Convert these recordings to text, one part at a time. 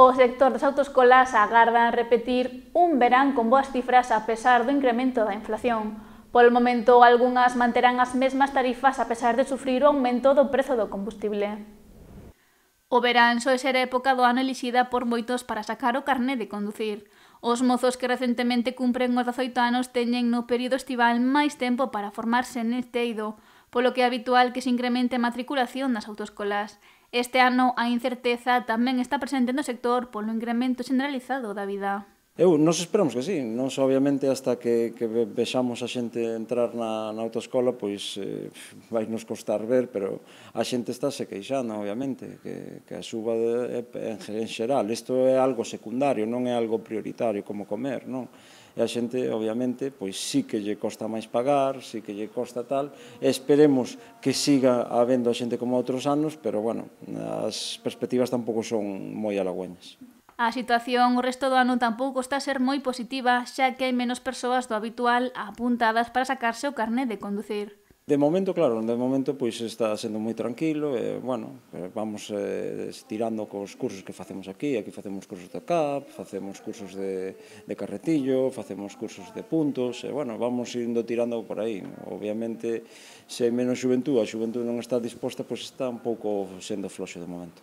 O sector das autoscolas agarda repetir un verán con boas cifras a pesar do incremento da inflación. Por o momento, algunhas manterán as mesmas tarifas a pesar de sufrir o aumento do prezo do combustible. O verán soe ser a época do ano elixida por moitos para sacar o carné de conducir. Os mozos que recentemente cumpren os 18 anos teñen no período estival máis tempo para formarse neste eido, polo que é habitual que se incremente a matriculación nas autoscolas. Este ano a incerteza tamén está presente no sector polo incremento generalizado da vida. Eu, nos esperamos que sí, non só obviamente hasta que, que vexamos a xente entrar na, na autoescola, pois eh, vai nos costar ver, pero a xente está se queixando, obviamente, que, que a suba de, eh, en, en xeral. Isto é algo secundario, non é algo prioritario como comer, non? e a xente, obviamente, pois sí que lle costa máis pagar, sí que lle costa tal, esperemos que siga habendo a xente como outros anos, pero, bueno, as perspectivas tampouco son moi halagüeñas. A situación o resto do ano tampouco está a ser moi positiva, xa que hai menos persoas do habitual apuntadas para sacarse o carné de conducir. De momento, claro, de momento pois está sendo moi tranquilo e, bueno, vamos eh, estirando cos cursos que facemos aquí, aquí facemos cursos de CAP, facemos cursos de, de carretillo, facemos cursos de puntos, e, bueno, vamos indo tirando por aí. Obviamente, se menos xuventú, a xuventú non está disposta, pois está un pouco sendo floxo de momento.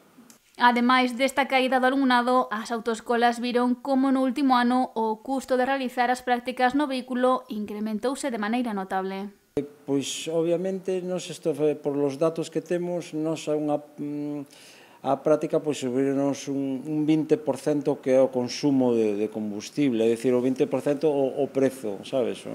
Ademais desta caída do alumnado, as autoescolas viron como no último ano o custo de realizar as prácticas no vehículo incrementouse de maneira notable. Pois, obviamente, nos isto, por los datos que temos, non a unha mm, a práctica pois subirnos un, un 20% que é o consumo de, de combustible, é dicir, o 20% o, o prezo, sabes? O,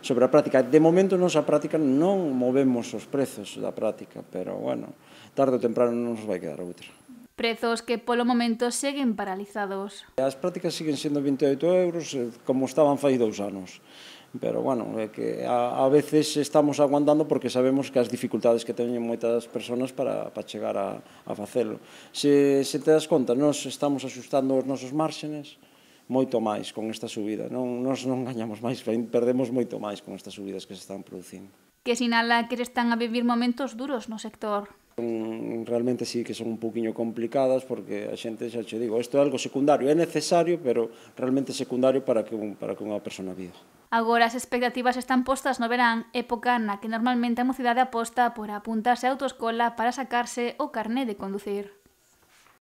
sobre a práctica. De momento, nos a práctica non movemos os prezos da práctica, pero, bueno, tarde ou temprano non nos vai quedar outra. Prezos que polo momento seguen paralizados. As prácticas siguen sendo 28 euros eh, como estaban fai dous anos pero bueno, é que a, a veces estamos aguantando porque sabemos que as dificultades que teñen moitas persoas para, para chegar a, a facelo. Se, se te das conta, nós estamos axustando os nosos márxenes moito máis con esta subida. Non, nós non gañamos máis, perdemos moito máis con estas subidas que se están producindo. Que sinala que están a vivir momentos duros no sector Realmente sí que son un poquinho complicadas porque a xente xa che digo, isto é algo secundario, é necesario, pero realmente secundario para que, un, para que unha persoa viva. Agora as expectativas están postas no verán, época na que normalmente a mocidade aposta por apuntarse a autoescola para sacarse o carné de conducir.